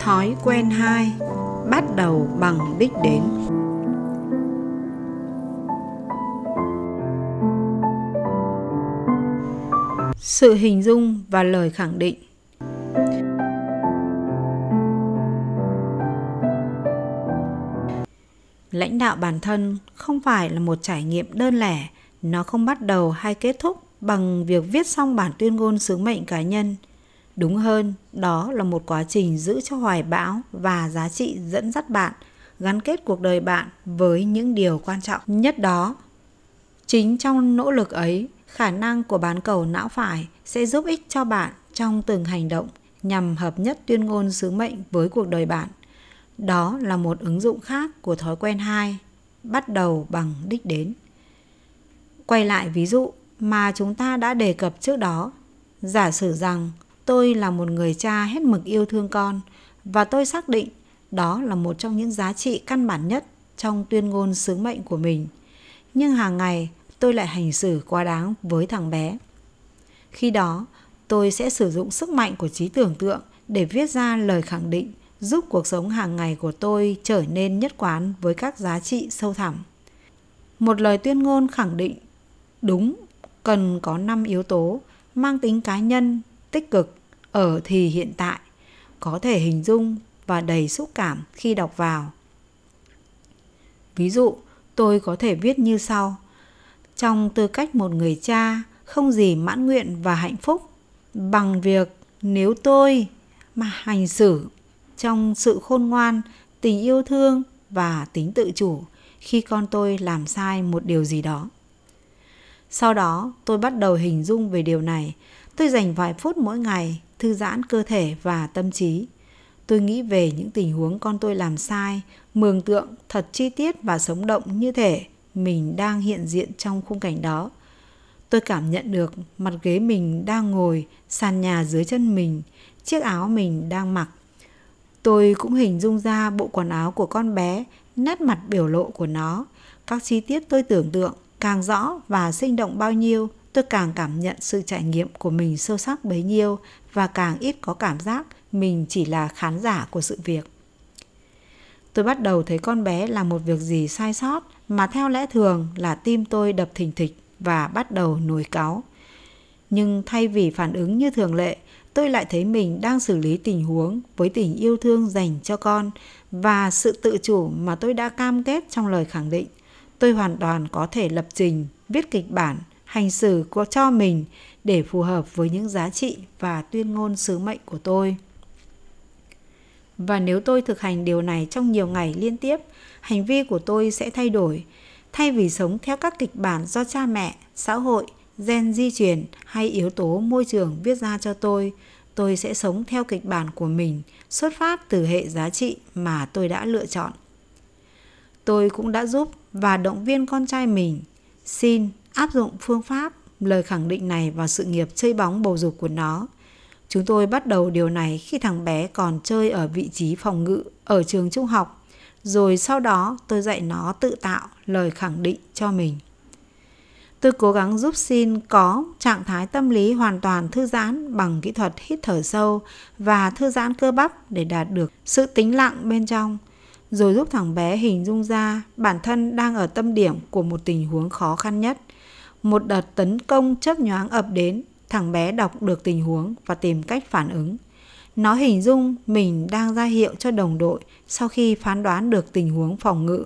Thói quen 2 Bắt đầu bằng đích đến Sự hình dung và lời khẳng định Lãnh đạo bản thân không phải là một trải nghiệm đơn lẻ, nó không bắt đầu hay kết thúc bằng việc viết xong bản tuyên ngôn sứ mệnh cá nhân – Đúng hơn, đó là một quá trình giữ cho hoài bão và giá trị dẫn dắt bạn, gắn kết cuộc đời bạn với những điều quan trọng nhất đó. Chính trong nỗ lực ấy, khả năng của bán cầu não phải sẽ giúp ích cho bạn trong từng hành động nhằm hợp nhất tuyên ngôn sứ mệnh với cuộc đời bạn. Đó là một ứng dụng khác của thói quen hai bắt đầu bằng đích đến. Quay lại ví dụ mà chúng ta đã đề cập trước đó, giả sử rằng tôi là một người cha hết mực yêu thương con và tôi xác định đó là một trong những giá trị căn bản nhất trong tuyên ngôn sứ mệnh của mình nhưng hàng ngày tôi lại hành xử quá đáng với thằng bé khi đó tôi sẽ sử dụng sức mạnh của trí tưởng tượng để viết ra lời khẳng định giúp cuộc sống hàng ngày của tôi trở nên nhất quán với các giá trị sâu thẳm một lời tuyên ngôn khẳng định đúng cần có 5 yếu tố mang tính cá nhân tích cực ở thì hiện tại có thể hình dung và đầy xúc cảm khi đọc vào ví dụ tôi có thể viết như sau trong tư cách một người cha không gì mãn nguyện và hạnh phúc bằng việc nếu tôi mà hành xử trong sự khôn ngoan tình yêu thương và tính tự chủ khi con tôi làm sai một điều gì đó sau đó tôi bắt đầu hình dung về điều này tôi dành vài phút mỗi ngày thư giãn cơ thể và tâm trí. Tôi nghĩ về những tình huống con tôi làm sai, mường tượng thật chi tiết và sống động như thể mình đang hiện diện trong khung cảnh đó. Tôi cảm nhận được mặt ghế mình đang ngồi, sàn nhà dưới chân mình, chiếc áo mình đang mặc. Tôi cũng hình dung ra bộ quần áo của con bé, nét mặt biểu lộ của nó. Các chi tiết tôi tưởng tượng càng rõ và sinh động bao nhiêu tôi càng cảm nhận sự trải nghiệm của mình sâu sắc bấy nhiêu và càng ít có cảm giác mình chỉ là khán giả của sự việc. Tôi bắt đầu thấy con bé làm một việc gì sai sót mà theo lẽ thường là tim tôi đập thình thịch và bắt đầu nổi cáu. Nhưng thay vì phản ứng như thường lệ, tôi lại thấy mình đang xử lý tình huống với tình yêu thương dành cho con và sự tự chủ mà tôi đã cam kết trong lời khẳng định. Tôi hoàn toàn có thể lập trình, viết kịch bản hành xử của cho mình để phù hợp với những giá trị và tuyên ngôn sứ mệnh của tôi. Và nếu tôi thực hành điều này trong nhiều ngày liên tiếp, hành vi của tôi sẽ thay đổi. Thay vì sống theo các kịch bản do cha mẹ, xã hội, gen di truyền hay yếu tố môi trường viết ra cho tôi, tôi sẽ sống theo kịch bản của mình, xuất phát từ hệ giá trị mà tôi đã lựa chọn. Tôi cũng đã giúp và động viên con trai mình. Xin áp dụng phương pháp lời khẳng định này vào sự nghiệp chơi bóng bầu dục của nó. Chúng tôi bắt đầu điều này khi thằng bé còn chơi ở vị trí phòng ngự ở trường trung học, rồi sau đó tôi dạy nó tự tạo lời khẳng định cho mình. Tôi cố gắng giúp Sin có trạng thái tâm lý hoàn toàn thư giãn bằng kỹ thuật hít thở sâu và thư giãn cơ bắp để đạt được sự tĩnh lặng bên trong, rồi giúp thằng bé hình dung ra bản thân đang ở tâm điểm của một tình huống khó khăn nhất. Một đợt tấn công chớp nhoáng ập đến, thằng bé đọc được tình huống và tìm cách phản ứng. Nó hình dung mình đang ra hiệu cho đồng đội sau khi phán đoán được tình huống phòng ngự.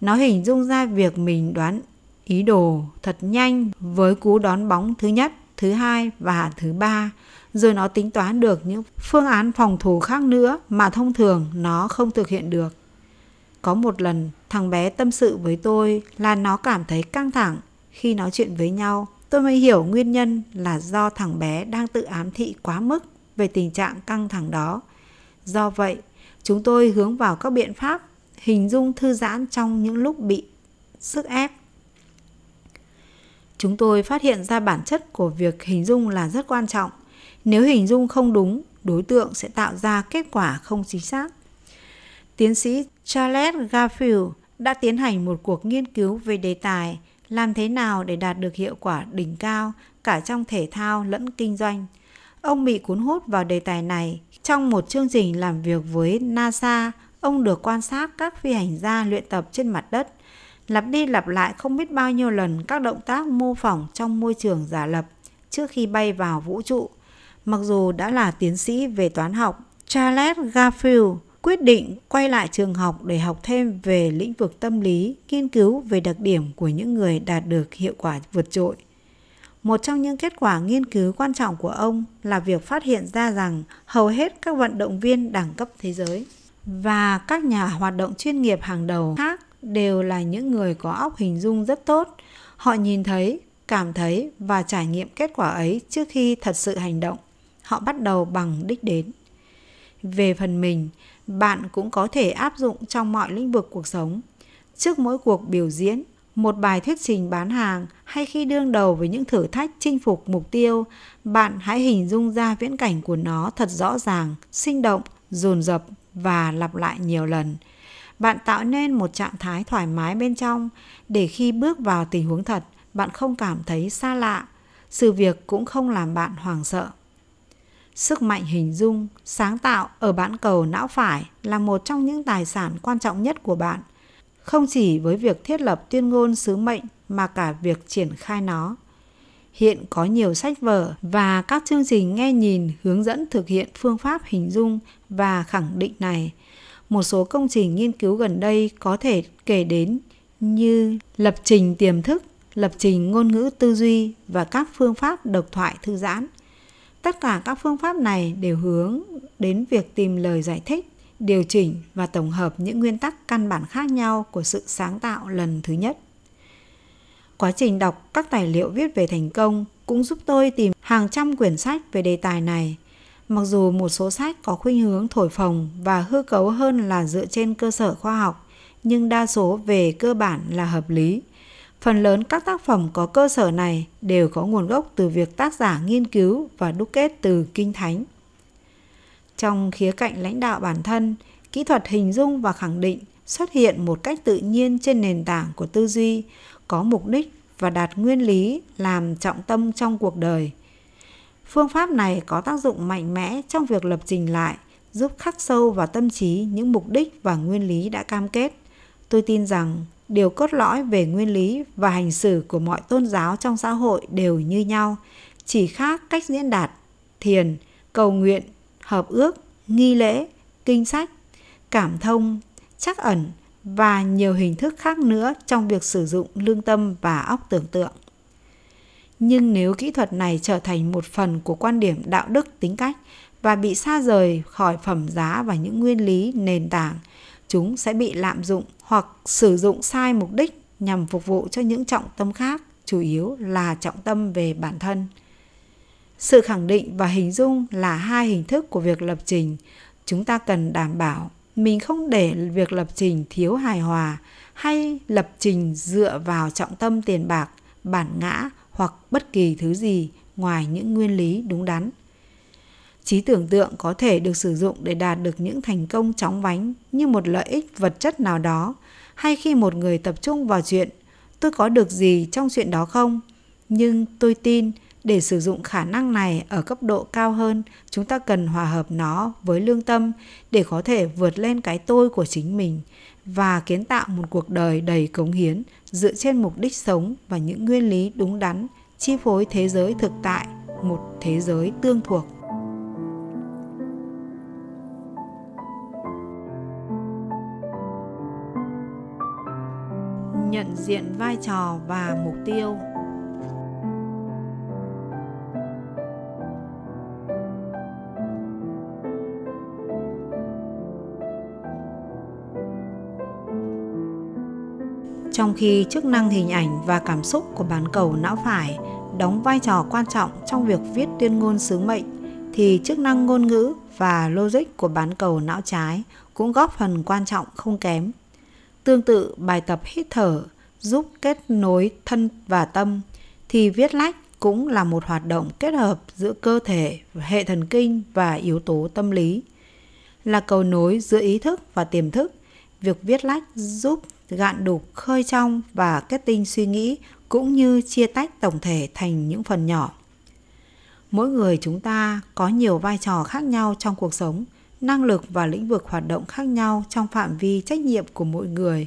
Nó hình dung ra việc mình đoán ý đồ thật nhanh với cú đón bóng thứ nhất, thứ hai và thứ ba. Rồi nó tính toán được những phương án phòng thủ khác nữa mà thông thường nó không thực hiện được. Có một lần, thằng bé tâm sự với tôi là nó cảm thấy căng thẳng khi nói chuyện với nhau, tôi mới hiểu nguyên nhân là do thằng bé đang tự ám thị quá mức về tình trạng căng thẳng đó. Do vậy, chúng tôi hướng vào các biện pháp hình dung thư giãn trong những lúc bị sức ép. Chúng tôi phát hiện ra bản chất của việc hình dung là rất quan trọng. Nếu hình dung không đúng, đối tượng sẽ tạo ra kết quả không chính xác. Tiến sĩ Charles Garfield đã tiến hành một cuộc nghiên cứu về đề tài làm thế nào để đạt được hiệu quả đỉnh cao cả trong thể thao lẫn kinh doanh. Ông bị cuốn hút vào đề tài này. Trong một chương trình làm việc với NASA, ông được quan sát các phi hành gia luyện tập trên mặt đất, lặp đi lặp lại không biết bao nhiêu lần các động tác mô phỏng trong môi trường giả lập trước khi bay vào vũ trụ. Mặc dù đã là tiến sĩ về toán học, Charles Garfield quyết định quay lại trường học để học thêm về lĩnh vực tâm lý, nghiên cứu về đặc điểm của những người đạt được hiệu quả vượt trội. Một trong những kết quả nghiên cứu quan trọng của ông là việc phát hiện ra rằng hầu hết các vận động viên đẳng cấp thế giới và các nhà hoạt động chuyên nghiệp hàng đầu khác đều là những người có óc hình dung rất tốt. Họ nhìn thấy, cảm thấy và trải nghiệm kết quả ấy trước khi thật sự hành động. Họ bắt đầu bằng đích đến. Về phần mình, bạn cũng có thể áp dụng trong mọi lĩnh vực cuộc sống. Trước mỗi cuộc biểu diễn, một bài thuyết trình bán hàng hay khi đương đầu với những thử thách chinh phục mục tiêu, bạn hãy hình dung ra viễn cảnh của nó thật rõ ràng, sinh động, dồn dập và lặp lại nhiều lần. Bạn tạo nên một trạng thái thoải mái bên trong để khi bước vào tình huống thật, bạn không cảm thấy xa lạ. Sự việc cũng không làm bạn hoảng sợ. Sức mạnh hình dung, sáng tạo ở bán cầu não phải là một trong những tài sản quan trọng nhất của bạn, không chỉ với việc thiết lập tuyên ngôn sứ mệnh mà cả việc triển khai nó. Hiện có nhiều sách vở và các chương trình nghe nhìn hướng dẫn thực hiện phương pháp hình dung và khẳng định này. Một số công trình nghiên cứu gần đây có thể kể đến như lập trình tiềm thức, lập trình ngôn ngữ tư duy và các phương pháp độc thoại thư giãn. Tất cả các phương pháp này đều hướng đến việc tìm lời giải thích, điều chỉnh và tổng hợp những nguyên tắc căn bản khác nhau của sự sáng tạo lần thứ nhất. Quá trình đọc các tài liệu viết về thành công cũng giúp tôi tìm hàng trăm quyển sách về đề tài này. Mặc dù một số sách có khuynh hướng thổi phồng và hư cấu hơn là dựa trên cơ sở khoa học, nhưng đa số về cơ bản là hợp lý. Phần lớn các tác phẩm có cơ sở này đều có nguồn gốc từ việc tác giả nghiên cứu và đúc kết từ kinh thánh. Trong khía cạnh lãnh đạo bản thân, kỹ thuật hình dung và khẳng định xuất hiện một cách tự nhiên trên nền tảng của tư duy, có mục đích và đạt nguyên lý làm trọng tâm trong cuộc đời. Phương pháp này có tác dụng mạnh mẽ trong việc lập trình lại, giúp khắc sâu vào tâm trí những mục đích và nguyên lý đã cam kết. Tôi tin rằng điều cốt lõi về nguyên lý và hành xử của mọi tôn giáo trong xã hội đều như nhau chỉ khác cách diễn đạt thiền cầu nguyện hợp ước nghi lễ kinh sách cảm thông chắc ẩn và nhiều hình thức khác nữa trong việc sử dụng lương tâm và óc tưởng tượng nhưng nếu kỹ thuật này trở thành một phần của quan điểm đạo đức tính cách và bị xa rời khỏi phẩm giá và những nguyên lý nền tảng chúng sẽ bị lạm dụng hoặc sử dụng sai mục đích nhằm phục vụ cho những trọng tâm khác chủ yếu là trọng tâm về bản thân sự khẳng định và hình dung là hai hình thức của việc lập trình chúng ta cần đảm bảo mình không để việc lập trình thiếu hài hòa hay lập trình dựa vào trọng tâm tiền bạc bản ngã hoặc bất kỳ thứ gì ngoài những nguyên lý đúng đắn trí tưởng tượng có thể được sử dụng để đạt được những thành công chóng vánh như một lợi ích vật chất nào đó hay khi một người tập trung vào chuyện tôi có được gì trong chuyện đó không nhưng tôi tin để sử dụng khả năng này ở cấp độ cao hơn chúng ta cần hòa hợp nó với lương tâm để có thể vượt lên cái tôi của chính mình và kiến tạo một cuộc đời đầy cống hiến dựa trên mục đích sống và những nguyên lý đúng đắn chi phối thế giới thực tại một thế giới tương thuộc nhận diện vai trò và mục tiêu trong khi chức năng hình ảnh và cảm xúc của bán cầu não phải đóng vai trò quan trọng trong việc viết tuyên ngôn sứ mệnh thì chức năng ngôn ngữ và logic của bán cầu não trái cũng góp phần quan trọng không kém Tương tự bài tập hít thở giúp kết nối thân và tâm thì viết lách cũng là một hoạt động kết hợp giữa cơ thể, hệ thần kinh và yếu tố tâm lý. Là cầu nối giữa ý thức và tiềm thức, việc viết lách giúp gạn đục khơi trong và kết tinh suy nghĩ cũng như chia tách tổng thể thành những phần nhỏ mỗi người chúng ta có nhiều vai trò khác nhau trong cuộc sống năng lực và lĩnh vực hoạt động khác nhau trong phạm vi trách nhiệm của mỗi người.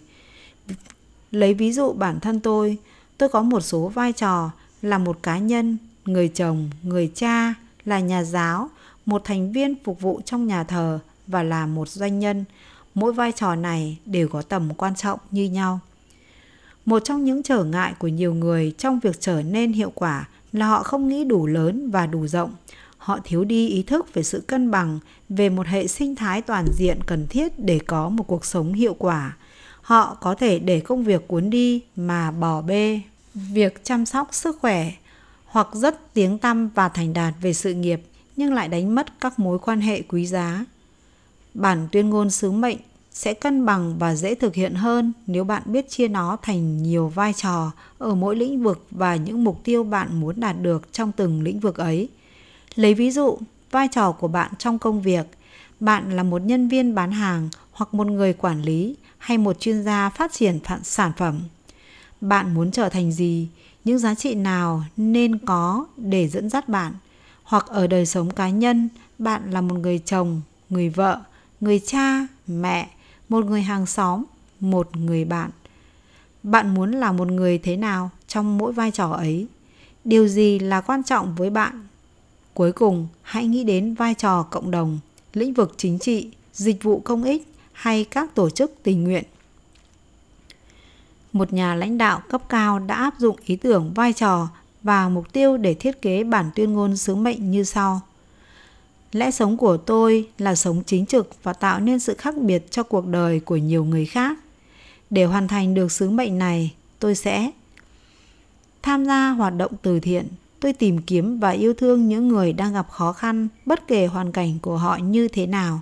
Lấy ví dụ bản thân tôi, tôi có một số vai trò là một cá nhân, người chồng, người cha, là nhà giáo, một thành viên phục vụ trong nhà thờ và là một doanh nhân. Mỗi vai trò này đều có tầm quan trọng như nhau. Một trong những trở ngại của nhiều người trong việc trở nên hiệu quả là họ không nghĩ đủ lớn và đủ rộng họ thiếu đi ý thức về sự cân bằng về một hệ sinh thái toàn diện cần thiết để có một cuộc sống hiệu quả họ có thể để công việc cuốn đi mà bỏ bê việc chăm sóc sức khỏe hoặc rất tiếng tăm và thành đạt về sự nghiệp nhưng lại đánh mất các mối quan hệ quý giá bản tuyên ngôn sứ mệnh sẽ cân bằng và dễ thực hiện hơn nếu bạn biết chia nó thành nhiều vai trò ở mỗi lĩnh vực và những mục tiêu bạn muốn đạt được trong từng lĩnh vực ấy lấy ví dụ vai trò của bạn trong công việc bạn là một nhân viên bán hàng hoặc một người quản lý hay một chuyên gia phát triển sản phẩm bạn muốn trở thành gì những giá trị nào nên có để dẫn dắt bạn hoặc ở đời sống cá nhân bạn là một người chồng người vợ người cha mẹ một người hàng xóm một người bạn bạn muốn là một người thế nào trong mỗi vai trò ấy điều gì là quan trọng với bạn Cuối cùng, hãy nghĩ đến vai trò cộng đồng, lĩnh vực chính trị, dịch vụ công ích hay các tổ chức tình nguyện. Một nhà lãnh đạo cấp cao đã áp dụng ý tưởng vai trò và mục tiêu để thiết kế bản tuyên ngôn sứ mệnh như sau. Lẽ sống của tôi là sống chính trực và tạo nên sự khác biệt cho cuộc đời của nhiều người khác. Để hoàn thành được sứ mệnh này, tôi sẽ tham gia hoạt động từ thiện – tôi tìm kiếm và yêu thương những người đang gặp khó khăn bất kể hoàn cảnh của họ như thế nào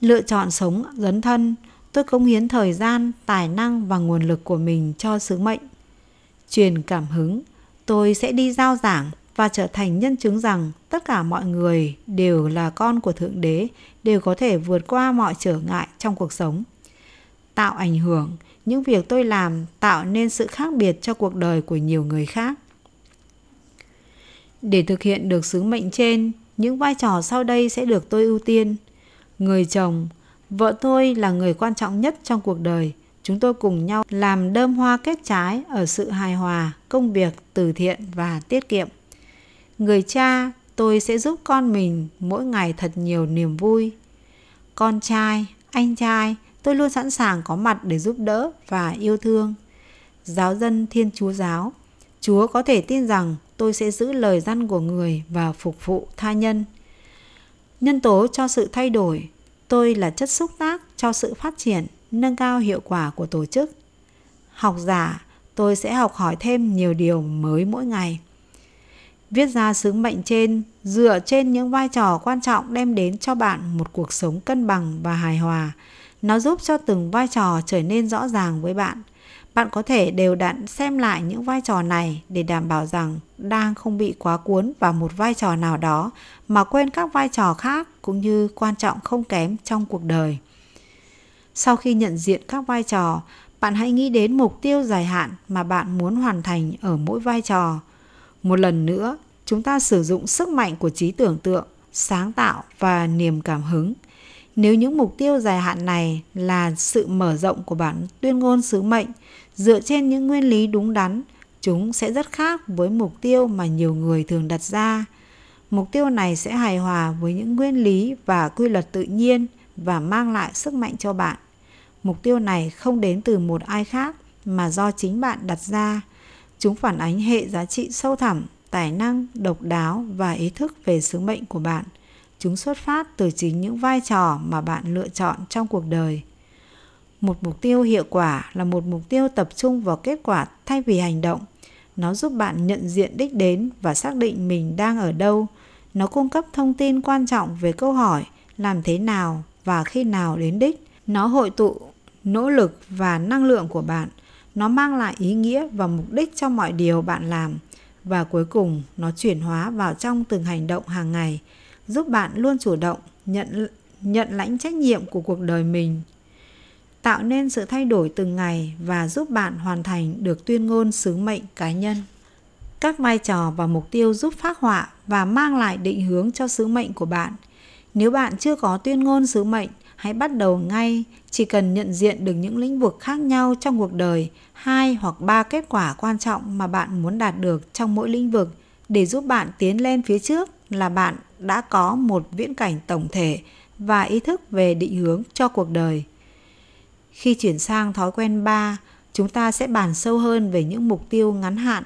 lựa chọn sống dấn thân tôi cống hiến thời gian tài năng và nguồn lực của mình cho sứ mệnh truyền cảm hứng tôi sẽ đi giao giảng và trở thành nhân chứng rằng tất cả mọi người đều là con của thượng đế đều có thể vượt qua mọi trở ngại trong cuộc sống tạo ảnh hưởng những việc tôi làm tạo nên sự khác biệt cho cuộc đời của nhiều người khác để thực hiện được sứ mệnh trên, những vai trò sau đây sẽ được tôi ưu tiên. Người chồng, vợ tôi là người quan trọng nhất trong cuộc đời. Chúng tôi cùng nhau làm đơm hoa kết trái ở sự hài hòa, công việc, từ thiện và tiết kiệm. Người cha, tôi sẽ giúp con mình mỗi ngày thật nhiều niềm vui. Con trai, anh trai, tôi luôn sẵn sàng có mặt để giúp đỡ và yêu thương. Giáo dân Thiên Chúa Giáo Chúa có thể tin rằng tôi sẽ giữ lời răn của người và phục vụ tha nhân. Nhân tố cho sự thay đổi, tôi là chất xúc tác cho sự phát triển, nâng cao hiệu quả của tổ chức. Học giả, tôi sẽ học hỏi thêm nhiều điều mới mỗi ngày. Viết ra sứ mệnh trên dựa trên những vai trò quan trọng đem đến cho bạn một cuộc sống cân bằng và hài hòa. Nó giúp cho từng vai trò trở nên rõ ràng với bạn – bạn có thể đều đặn xem lại những vai trò này để đảm bảo rằng đang không bị quá cuốn vào một vai trò nào đó mà quên các vai trò khác cũng như quan trọng không kém trong cuộc đời. Sau khi nhận diện các vai trò, bạn hãy nghĩ đến mục tiêu dài hạn mà bạn muốn hoàn thành ở mỗi vai trò. Một lần nữa, chúng ta sử dụng sức mạnh của trí tưởng tượng, sáng tạo và niềm cảm hứng. Nếu những mục tiêu dài hạn này là sự mở rộng của bản tuyên ngôn sứ mệnh – dựa trên những nguyên lý đúng đắn chúng sẽ rất khác với mục tiêu mà nhiều người thường đặt ra mục tiêu này sẽ hài hòa với những nguyên lý và quy luật tự nhiên và mang lại sức mạnh cho bạn mục tiêu này không đến từ một ai khác mà do chính bạn đặt ra chúng phản ánh hệ giá trị sâu thẳm tài năng độc đáo và ý thức về sứ mệnh của bạn chúng xuất phát từ chính những vai trò mà bạn lựa chọn trong cuộc đời một mục tiêu hiệu quả là một mục tiêu tập trung vào kết quả thay vì hành động nó giúp bạn nhận diện đích đến và xác định mình đang ở đâu nó cung cấp thông tin quan trọng về câu hỏi làm thế nào và khi nào đến đích nó hội tụ nỗ lực và năng lượng của bạn nó mang lại ý nghĩa và mục đích cho mọi điều bạn làm và cuối cùng nó chuyển hóa vào trong từng hành động hàng ngày giúp bạn luôn chủ động nhận nhận lãnh trách nhiệm của cuộc đời mình tạo nên sự thay đổi từng ngày và giúp bạn hoàn thành được tuyên ngôn sứ mệnh cá nhân các vai trò và mục tiêu giúp phát họa và mang lại định hướng cho sứ mệnh của bạn nếu bạn chưa có tuyên ngôn sứ mệnh hãy bắt đầu ngay chỉ cần nhận diện được những lĩnh vực khác nhau trong cuộc đời hai hoặc ba kết quả quan trọng mà bạn muốn đạt được trong mỗi lĩnh vực để giúp bạn tiến lên phía trước là bạn đã có một viễn cảnh tổng thể và ý thức về định hướng cho cuộc đời khi chuyển sang thói quen 3, chúng ta sẽ bàn sâu hơn về những mục tiêu ngắn hạn,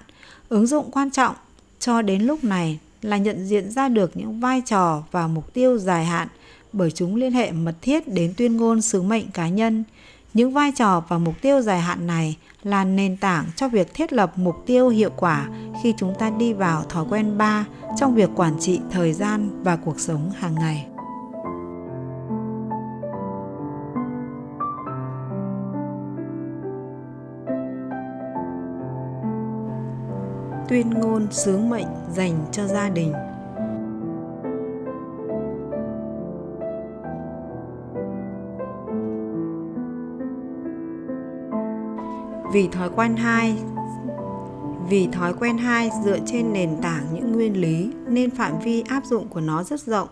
ứng dụng quan trọng cho đến lúc này là nhận diện ra được những vai trò và mục tiêu dài hạn bởi chúng liên hệ mật thiết đến tuyên ngôn sứ mệnh cá nhân. Những vai trò và mục tiêu dài hạn này là nền tảng cho việc thiết lập mục tiêu hiệu quả khi chúng ta đi vào thói quen 3 trong việc quản trị thời gian và cuộc sống hàng ngày. tuyên ngôn sướng mệnh dành cho gia đình vì thói quen hai vì thói quen hai dựa trên nền tảng những nguyên lý nên phạm vi áp dụng của nó rất rộng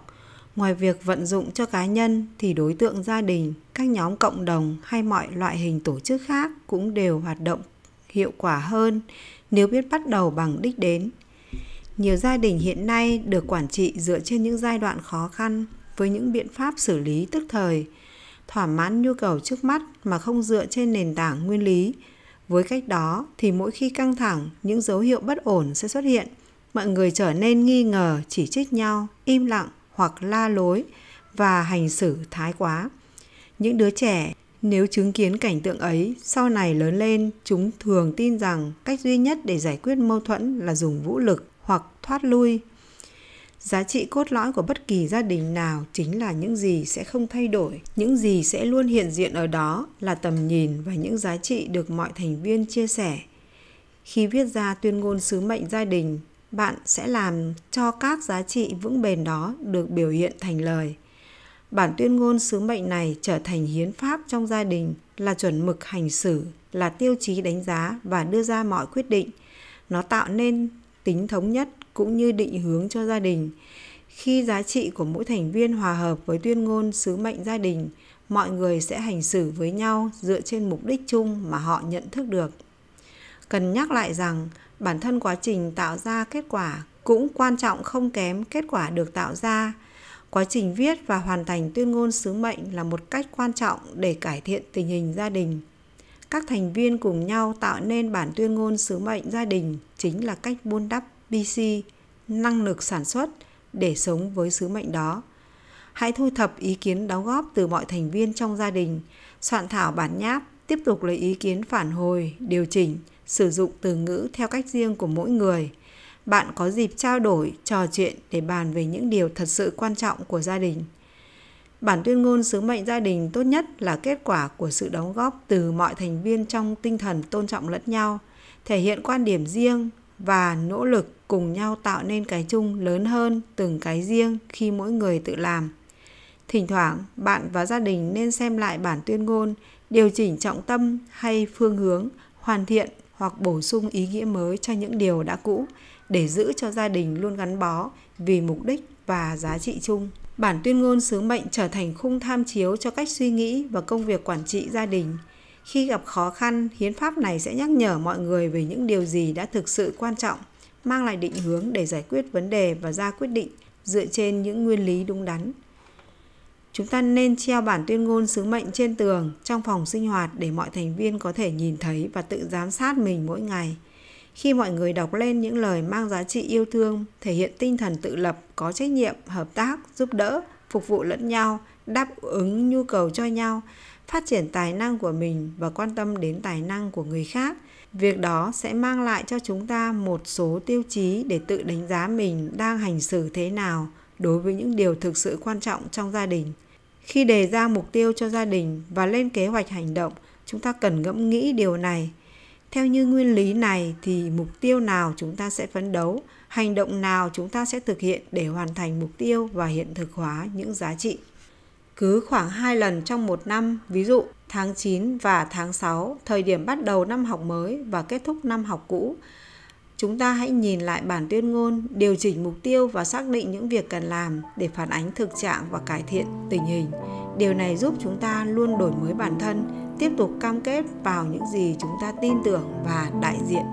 ngoài việc vận dụng cho cá nhân thì đối tượng gia đình các nhóm cộng đồng hay mọi loại hình tổ chức khác cũng đều hoạt động hiệu quả hơn nếu biết bắt đầu bằng đích đến. Nhiều gia đình hiện nay được quản trị dựa trên những giai đoạn khó khăn với những biện pháp xử lý tức thời, thỏa mãn nhu cầu trước mắt mà không dựa trên nền tảng nguyên lý. Với cách đó thì mỗi khi căng thẳng, những dấu hiệu bất ổn sẽ xuất hiện. Mọi người trở nên nghi ngờ, chỉ trích nhau, im lặng hoặc la lối và hành xử thái quá. Những đứa trẻ nếu chứng kiến cảnh tượng ấy, sau này lớn lên, chúng thường tin rằng cách duy nhất để giải quyết mâu thuẫn là dùng vũ lực hoặc thoát lui. Giá trị cốt lõi của bất kỳ gia đình nào chính là những gì sẽ không thay đổi, những gì sẽ luôn hiện diện ở đó là tầm nhìn và những giá trị được mọi thành viên chia sẻ. Khi viết ra tuyên ngôn sứ mệnh gia đình, bạn sẽ làm cho các giá trị vững bền đó được biểu hiện thành lời Bản tuyên ngôn sứ mệnh này trở thành hiến pháp trong gia đình, là chuẩn mực hành xử, là tiêu chí đánh giá và đưa ra mọi quyết định. Nó tạo nên tính thống nhất cũng như định hướng cho gia đình. Khi giá trị của mỗi thành viên hòa hợp với tuyên ngôn sứ mệnh gia đình, mọi người sẽ hành xử với nhau dựa trên mục đích chung mà họ nhận thức được. Cần nhắc lại rằng, bản thân quá trình tạo ra kết quả cũng quan trọng không kém kết quả được tạo ra Quá trình viết và hoàn thành tuyên ngôn sứ mệnh là một cách quan trọng để cải thiện tình hình gia đình. Các thành viên cùng nhau tạo nên bản tuyên ngôn sứ mệnh gia đình chính là cách buôn đắp BC, năng lực sản xuất để sống với sứ mệnh đó. Hãy thu thập ý kiến đóng góp từ mọi thành viên trong gia đình, soạn thảo bản nháp, tiếp tục lấy ý kiến phản hồi, điều chỉnh, sử dụng từ ngữ theo cách riêng của mỗi người – bạn có dịp trao đổi, trò chuyện để bàn về những điều thật sự quan trọng của gia đình. Bản tuyên ngôn sứ mệnh gia đình tốt nhất là kết quả của sự đóng góp từ mọi thành viên trong tinh thần tôn trọng lẫn nhau, thể hiện quan điểm riêng và nỗ lực cùng nhau tạo nên cái chung lớn hơn từng cái riêng khi mỗi người tự làm. Thỉnh thoảng, bạn và gia đình nên xem lại bản tuyên ngôn, điều chỉnh trọng tâm hay phương hướng, hoàn thiện hoặc bổ sung ý nghĩa mới cho những điều đã cũ để giữ cho gia đình luôn gắn bó vì mục đích và giá trị chung. Bản tuyên ngôn sứ mệnh trở thành khung tham chiếu cho cách suy nghĩ và công việc quản trị gia đình. Khi gặp khó khăn, hiến pháp này sẽ nhắc nhở mọi người về những điều gì đã thực sự quan trọng, mang lại định hướng để giải quyết vấn đề và ra quyết định dựa trên những nguyên lý đúng đắn. Chúng ta nên treo bản tuyên ngôn sứ mệnh trên tường trong phòng sinh hoạt để mọi thành viên có thể nhìn thấy và tự giám sát mình mỗi ngày khi mọi người đọc lên những lời mang giá trị yêu thương thể hiện tinh thần tự lập có trách nhiệm hợp tác giúp đỡ phục vụ lẫn nhau đáp ứng nhu cầu cho nhau phát triển tài năng của mình và quan tâm đến tài năng của người khác việc đó sẽ mang lại cho chúng ta một số tiêu chí để tự đánh giá mình đang hành xử thế nào đối với những điều thực sự quan trọng trong gia đình khi đề ra mục tiêu cho gia đình và lên kế hoạch hành động chúng ta cần ngẫm nghĩ điều này theo như nguyên lý này thì mục tiêu nào chúng ta sẽ phấn đấu hành động nào chúng ta sẽ thực hiện để hoàn thành mục tiêu và hiện thực hóa những giá trị cứ khoảng 2 lần trong một năm, ví dụ tháng 9 và tháng 6, thời điểm bắt đầu năm học mới và kết thúc năm học cũ. Chúng ta hãy nhìn lại bản tuyên ngôn, điều chỉnh mục tiêu và xác định những việc cần làm để phản ánh thực trạng và cải thiện tình hình. Điều này giúp chúng ta luôn đổi mới bản thân, tiếp tục cam kết vào những gì chúng ta tin tưởng và đại diện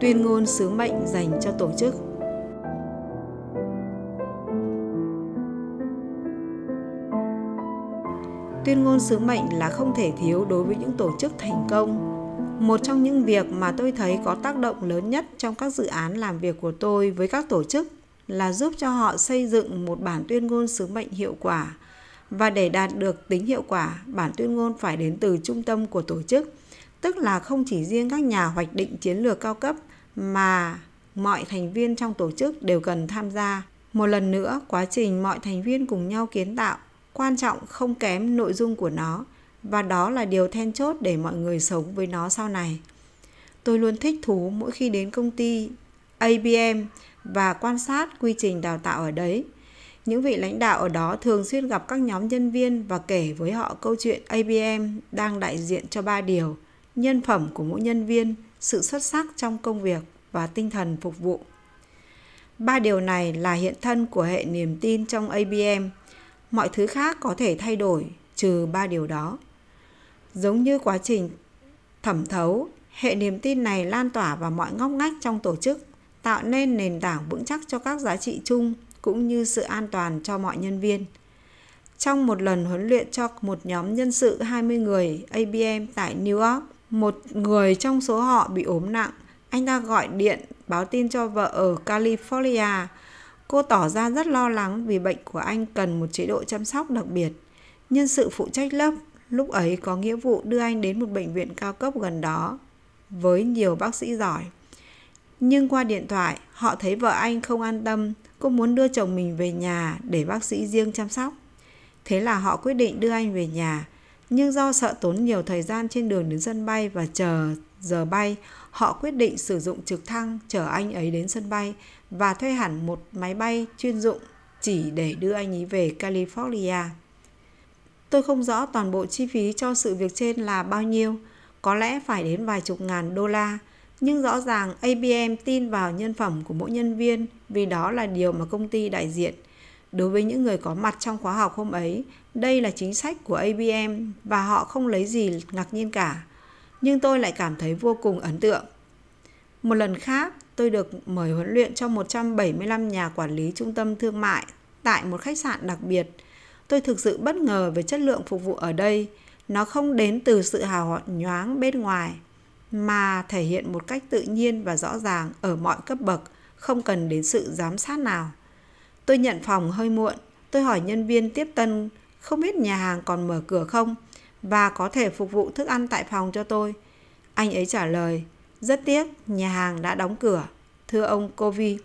tuyên ngôn sứ mệnh dành cho tổ chức tuyên ngôn sứ mệnh là không thể thiếu đối với những tổ chức thành công một trong những việc mà tôi thấy có tác động lớn nhất trong các dự án làm việc của tôi với các tổ chức là giúp cho họ xây dựng một bản tuyên ngôn sứ mệnh hiệu quả và để đạt được tính hiệu quả bản tuyên ngôn phải đến từ trung tâm của tổ chức tức là không chỉ riêng các nhà hoạch định chiến lược cao cấp mà mọi thành viên trong tổ chức đều cần tham gia một lần nữa quá trình mọi thành viên cùng nhau kiến tạo quan trọng không kém nội dung của nó và đó là điều then chốt để mọi người sống với nó sau này. Tôi luôn thích thú mỗi khi đến công ty ABM và quan sát quy trình đào tạo ở đấy. Những vị lãnh đạo ở đó thường xuyên gặp các nhóm nhân viên và kể với họ câu chuyện ABM đang đại diện cho ba điều: nhân phẩm của mỗi nhân viên, sự xuất sắc trong công việc và tinh thần phục vụ. Ba điều này là hiện thân của hệ niềm tin trong ABM. Mọi thứ khác có thể thay đổi trừ ba điều đó. Giống như quá trình thẩm thấu, hệ niềm tin này lan tỏa vào mọi ngóc ngách trong tổ chức, tạo nên nền tảng vững chắc cho các giá trị chung cũng như sự an toàn cho mọi nhân viên. Trong một lần huấn luyện cho một nhóm nhân sự 20 người ABM tại New York, một người trong số họ bị ốm nặng. Anh ta gọi điện báo tin cho vợ ở California. Cô tỏ ra rất lo lắng vì bệnh của anh cần một chế độ chăm sóc đặc biệt. Nhân sự phụ trách lớp Lúc ấy có nghĩa vụ đưa anh đến một bệnh viện cao cấp gần đó với nhiều bác sĩ giỏi. Nhưng qua điện thoại, họ thấy vợ anh không an tâm, cô muốn đưa chồng mình về nhà để bác sĩ riêng chăm sóc. Thế là họ quyết định đưa anh về nhà, nhưng do sợ tốn nhiều thời gian trên đường đến sân bay và chờ giờ bay, họ quyết định sử dụng trực thăng chở anh ấy đến sân bay và thuê hẳn một máy bay chuyên dụng chỉ để đưa anh ấy về California. Tôi không rõ toàn bộ chi phí cho sự việc trên là bao nhiêu, có lẽ phải đến vài chục ngàn đô la, nhưng rõ ràng ABM tin vào nhân phẩm của mỗi nhân viên vì đó là điều mà công ty đại diện. Đối với những người có mặt trong khóa học hôm ấy, đây là chính sách của ABM và họ không lấy gì ngạc nhiên cả. Nhưng tôi lại cảm thấy vô cùng ấn tượng. Một lần khác, tôi được mời huấn luyện cho 175 nhà quản lý trung tâm thương mại tại một khách sạn đặc biệt Tôi thực sự bất ngờ về chất lượng phục vụ ở đây. Nó không đến từ sự hào nhoáng bên ngoài, mà thể hiện một cách tự nhiên và rõ ràng ở mọi cấp bậc, không cần đến sự giám sát nào. Tôi nhận phòng hơi muộn, tôi hỏi nhân viên tiếp tân không biết nhà hàng còn mở cửa không và có thể phục vụ thức ăn tại phòng cho tôi. Anh ấy trả lời, rất tiếc, nhà hàng đã đóng cửa, thưa ông Covey.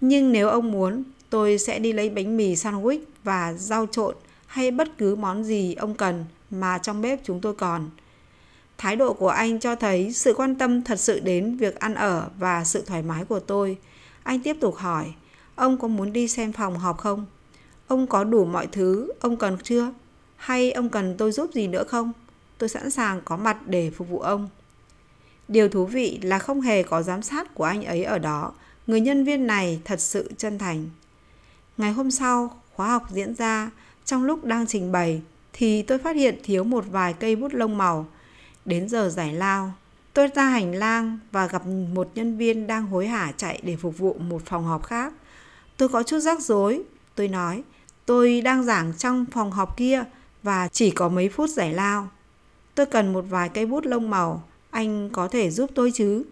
Nhưng nếu ông muốn, tôi sẽ đi lấy bánh mì sandwich và rau trộn hay bất cứ món gì ông cần mà trong bếp chúng tôi còn. Thái độ của anh cho thấy sự quan tâm thật sự đến việc ăn ở và sự thoải mái của tôi. Anh tiếp tục hỏi, ông có muốn đi xem phòng họp không? Ông có đủ mọi thứ ông cần chưa? Hay ông cần tôi giúp gì nữa không? Tôi sẵn sàng có mặt để phục vụ ông. Điều thú vị là không hề có giám sát của anh ấy ở đó. Người nhân viên này thật sự chân thành. Ngày hôm sau, khóa học diễn ra, trong lúc đang trình bày thì tôi phát hiện thiếu một vài cây bút lông màu. Đến giờ giải lao, tôi ra hành lang và gặp một nhân viên đang hối hả chạy để phục vụ một phòng họp khác. Tôi có chút rắc rối, tôi nói, tôi đang giảng trong phòng họp kia và chỉ có mấy phút giải lao. Tôi cần một vài cây bút lông màu, anh có thể giúp tôi chứ?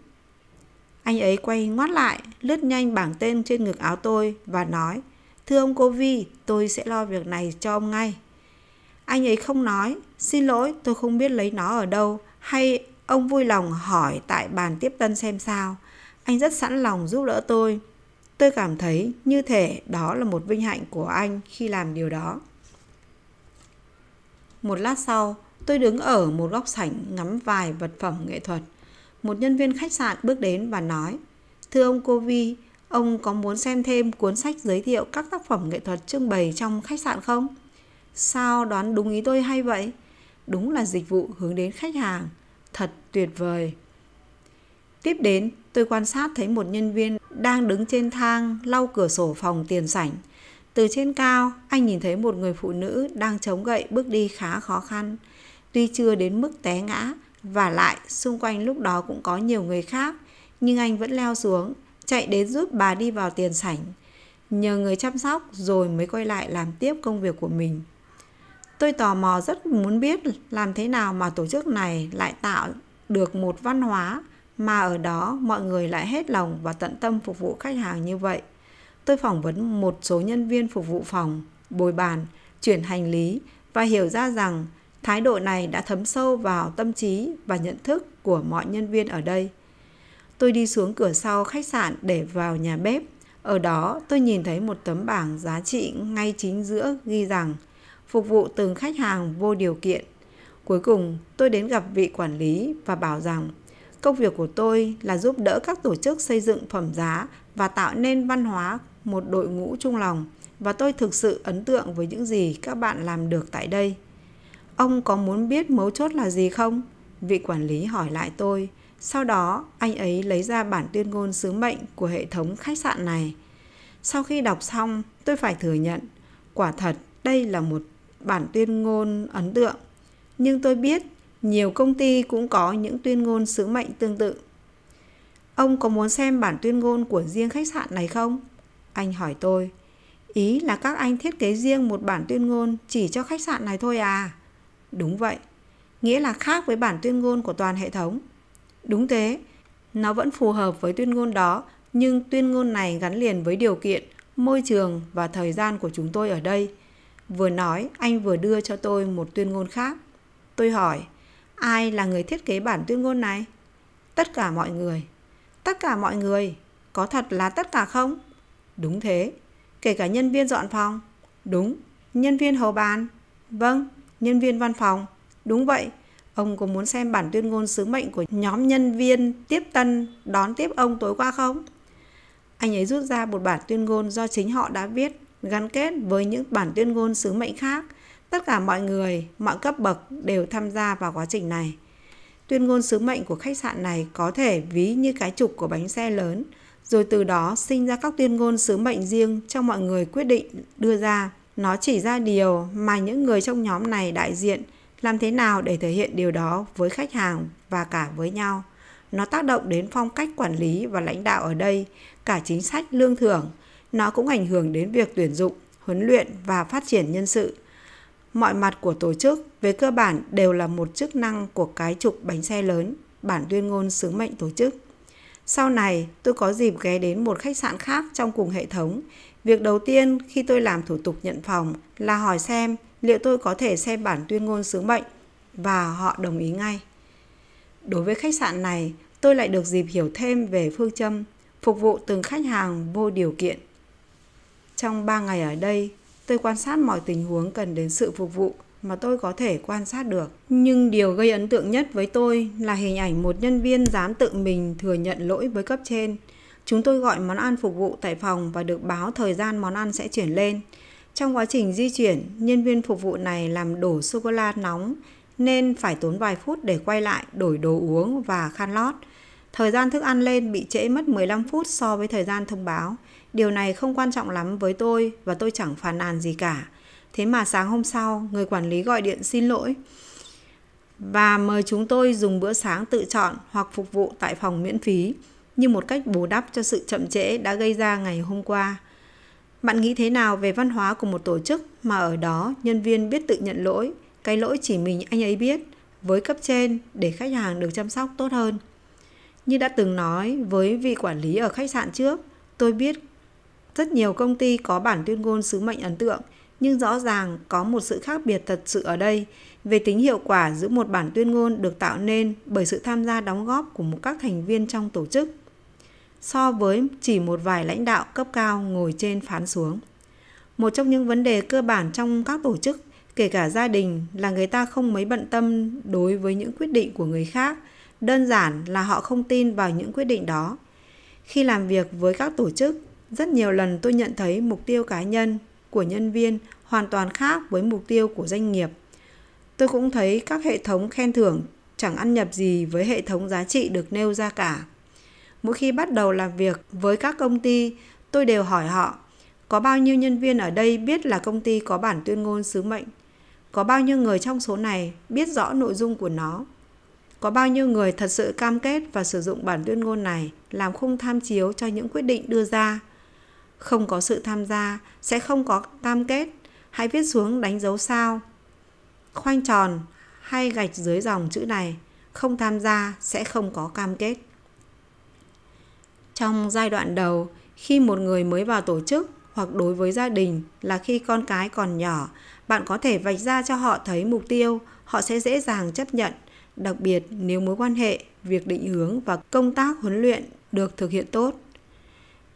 Anh ấy quay ngoắt lại, lướt nhanh bảng tên trên ngực áo tôi và nói – Thưa ông cô Vi, tôi sẽ lo việc này cho ông ngay. Anh ấy không nói, xin lỗi tôi không biết lấy nó ở đâu, hay ông vui lòng hỏi tại bàn tiếp tân xem sao. Anh rất sẵn lòng giúp đỡ tôi. Tôi cảm thấy như thể đó là một vinh hạnh của anh khi làm điều đó. Một lát sau, tôi đứng ở một góc sảnh ngắm vài vật phẩm nghệ thuật. Một nhân viên khách sạn bước đến và nói Thưa ông cô Vi, Ông có muốn xem thêm cuốn sách giới thiệu các tác phẩm nghệ thuật trưng bày trong khách sạn không? Sao đoán đúng ý tôi hay vậy? Đúng là dịch vụ hướng đến khách hàng, thật tuyệt vời. Tiếp đến, tôi quan sát thấy một nhân viên đang đứng trên thang lau cửa sổ phòng tiền sảnh. Từ trên cao, anh nhìn thấy một người phụ nữ đang chống gậy bước đi khá khó khăn. Tuy chưa đến mức té ngã, và lại xung quanh lúc đó cũng có nhiều người khác, nhưng anh vẫn leo xuống chạy đến giúp bà đi vào tiền sảnh, nhờ người chăm sóc rồi mới quay lại làm tiếp công việc của mình. Tôi tò mò rất muốn biết làm thế nào mà tổ chức này lại tạo được một văn hóa mà ở đó mọi người lại hết lòng và tận tâm phục vụ khách hàng như vậy. Tôi phỏng vấn một số nhân viên phục vụ phòng, bồi bàn, chuyển hành lý và hiểu ra rằng thái độ này đã thấm sâu vào tâm trí và nhận thức của mọi nhân viên ở đây. Tôi đi xuống cửa sau khách sạn để vào nhà bếp. Ở đó tôi nhìn thấy một tấm bảng giá trị ngay chính giữa ghi rằng phục vụ từng khách hàng vô điều kiện. Cuối cùng tôi đến gặp vị quản lý và bảo rằng công việc của tôi là giúp đỡ các tổ chức xây dựng phẩm giá và tạo nên văn hóa một đội ngũ trung lòng và tôi thực sự ấn tượng với những gì các bạn làm được tại đây. Ông có muốn biết mấu chốt là gì không? Vị quản lý hỏi lại tôi. Sau đó, anh ấy lấy ra bản tuyên ngôn sứ mệnh của hệ thống khách sạn này. Sau khi đọc xong, tôi phải thừa nhận, quả thật đây là một bản tuyên ngôn ấn tượng. Nhưng tôi biết nhiều công ty cũng có những tuyên ngôn sứ mệnh tương tự. Ông có muốn xem bản tuyên ngôn của riêng khách sạn này không? Anh hỏi tôi. Ý là các anh thiết kế riêng một bản tuyên ngôn chỉ cho khách sạn này thôi à? Đúng vậy. Nghĩa là khác với bản tuyên ngôn của toàn hệ thống. Đúng thế, nó vẫn phù hợp với tuyên ngôn đó, nhưng tuyên ngôn này gắn liền với điều kiện, môi trường và thời gian của chúng tôi ở đây. Vừa nói, anh vừa đưa cho tôi một tuyên ngôn khác. Tôi hỏi, ai là người thiết kế bản tuyên ngôn này? Tất cả mọi người. Tất cả mọi người? Có thật là tất cả không? Đúng thế. Kể cả nhân viên dọn phòng? Đúng. Nhân viên hầu bàn? Vâng, nhân viên văn phòng. Đúng vậy, Ông có muốn xem bản tuyên ngôn sứ mệnh của nhóm nhân viên tiếp tân đón tiếp ông tối qua không? Anh ấy rút ra một bản tuyên ngôn do chính họ đã viết, gắn kết với những bản tuyên ngôn sứ mệnh khác. Tất cả mọi người, mọi cấp bậc đều tham gia vào quá trình này. Tuyên ngôn sứ mệnh của khách sạn này có thể ví như cái trục của bánh xe lớn, rồi từ đó sinh ra các tuyên ngôn sứ mệnh riêng cho mọi người quyết định đưa ra. Nó chỉ ra điều mà những người trong nhóm này đại diện – làm thế nào để thể hiện điều đó với khách hàng và cả với nhau nó tác động đến phong cách quản lý và lãnh đạo ở đây cả chính sách lương thưởng nó cũng ảnh hưởng đến việc tuyển dụng huấn luyện và phát triển nhân sự mọi mặt của tổ chức về cơ bản đều là một chức năng của cái trục bánh xe lớn bản tuyên ngôn sứ mệnh tổ chức sau này tôi có dịp ghé đến một khách sạn khác trong cùng hệ thống việc đầu tiên khi tôi làm thủ tục nhận phòng là hỏi xem liệu tôi có thể xem bản tuyên ngôn sứ mệnh và họ đồng ý ngay. Đối với khách sạn này, tôi lại được dịp hiểu thêm về phương châm phục vụ từng khách hàng vô điều kiện. Trong 3 ngày ở đây, tôi quan sát mọi tình huống cần đến sự phục vụ mà tôi có thể quan sát được. Nhưng điều gây ấn tượng nhất với tôi là hình ảnh một nhân viên dám tự mình thừa nhận lỗi với cấp trên. Chúng tôi gọi món ăn phục vụ tại phòng và được báo thời gian món ăn sẽ chuyển lên. Trong quá trình di chuyển, nhân viên phục vụ này làm đổ sô cô la nóng nên phải tốn vài phút để quay lại đổi đồ uống và khăn lót. Thời gian thức ăn lên bị trễ mất 15 phút so với thời gian thông báo. Điều này không quan trọng lắm với tôi và tôi chẳng phàn nàn gì cả. Thế mà sáng hôm sau, người quản lý gọi điện xin lỗi và mời chúng tôi dùng bữa sáng tự chọn hoặc phục vụ tại phòng miễn phí như một cách bù đắp cho sự chậm trễ đã gây ra ngày hôm qua. Bạn nghĩ thế nào về văn hóa của một tổ chức mà ở đó nhân viên biết tự nhận lỗi, cái lỗi chỉ mình anh ấy biết, với cấp trên để khách hàng được chăm sóc tốt hơn? Như đã từng nói với vị quản lý ở khách sạn trước, tôi biết rất nhiều công ty có bản tuyên ngôn sứ mệnh ấn tượng, nhưng rõ ràng có một sự khác biệt thật sự ở đây về tính hiệu quả giữa một bản tuyên ngôn được tạo nên bởi sự tham gia đóng góp của một các thành viên trong tổ chức so với chỉ một vài lãnh đạo cấp cao ngồi trên phán xuống. Một trong những vấn đề cơ bản trong các tổ chức, kể cả gia đình, là người ta không mấy bận tâm đối với những quyết định của người khác, đơn giản là họ không tin vào những quyết định đó. Khi làm việc với các tổ chức, rất nhiều lần tôi nhận thấy mục tiêu cá nhân của nhân viên hoàn toàn khác với mục tiêu của doanh nghiệp. Tôi cũng thấy các hệ thống khen thưởng chẳng ăn nhập gì với hệ thống giá trị được nêu ra cả mỗi khi bắt đầu làm việc với các công ty tôi đều hỏi họ có bao nhiêu nhân viên ở đây biết là công ty có bản tuyên ngôn sứ mệnh có bao nhiêu người trong số này biết rõ nội dung của nó có bao nhiêu người thật sự cam kết và sử dụng bản tuyên ngôn này làm khung tham chiếu cho những quyết định đưa ra không có sự tham gia sẽ không có cam kết hãy viết xuống đánh dấu sao khoanh tròn hay gạch dưới dòng chữ này không tham gia sẽ không có cam kết trong giai đoạn đầu khi một người mới vào tổ chức hoặc đối với gia đình là khi con cái còn nhỏ bạn có thể vạch ra cho họ thấy mục tiêu họ sẽ dễ dàng chấp nhận đặc biệt nếu mối quan hệ việc định hướng và công tác huấn luyện được thực hiện tốt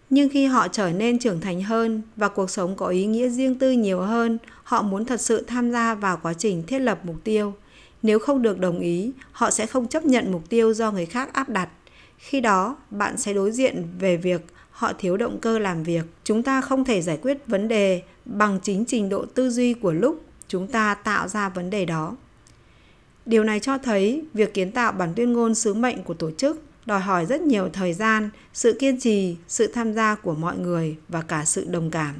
nhưng khi họ trở nên trưởng thành hơn và cuộc sống có ý nghĩa riêng tư nhiều hơn họ muốn thật sự tham gia vào quá trình thiết lập mục tiêu nếu không được đồng ý họ sẽ không chấp nhận mục tiêu do người khác áp đặt khi đó bạn sẽ đối diện về việc họ thiếu động cơ làm việc chúng ta không thể giải quyết vấn đề bằng chính trình độ tư duy của lúc chúng ta tạo ra vấn đề đó điều này cho thấy việc kiến tạo bản tuyên ngôn sứ mệnh của tổ chức đòi hỏi rất nhiều thời gian sự kiên trì sự tham gia của mọi người và cả sự đồng cảm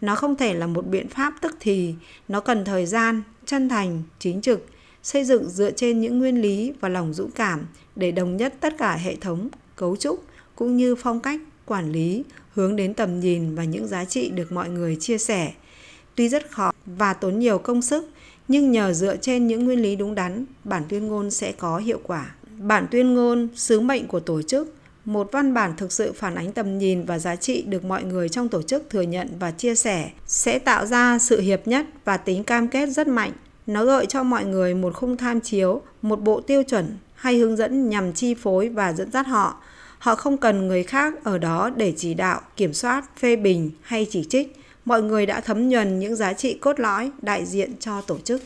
nó không thể là một biện pháp tức thì nó cần thời gian chân thành chính trực xây dựng dựa trên những nguyên lý và lòng dũng cảm để đồng nhất tất cả hệ thống, cấu trúc cũng như phong cách quản lý hướng đến tầm nhìn và những giá trị được mọi người chia sẻ. Tuy rất khó và tốn nhiều công sức, nhưng nhờ dựa trên những nguyên lý đúng đắn, bản tuyên ngôn sẽ có hiệu quả. Bản tuyên ngôn, sứ mệnh của tổ chức, một văn bản thực sự phản ánh tầm nhìn và giá trị được mọi người trong tổ chức thừa nhận và chia sẻ sẽ tạo ra sự hiệp nhất và tính cam kết rất mạnh nó gợi cho mọi người một khung tham chiếu, một bộ tiêu chuẩn hay hướng dẫn nhằm chi phối và dẫn dắt họ. Họ không cần người khác ở đó để chỉ đạo, kiểm soát, phê bình hay chỉ trích. Mọi người đã thấm nhuần những giá trị cốt lõi đại diện cho tổ chức.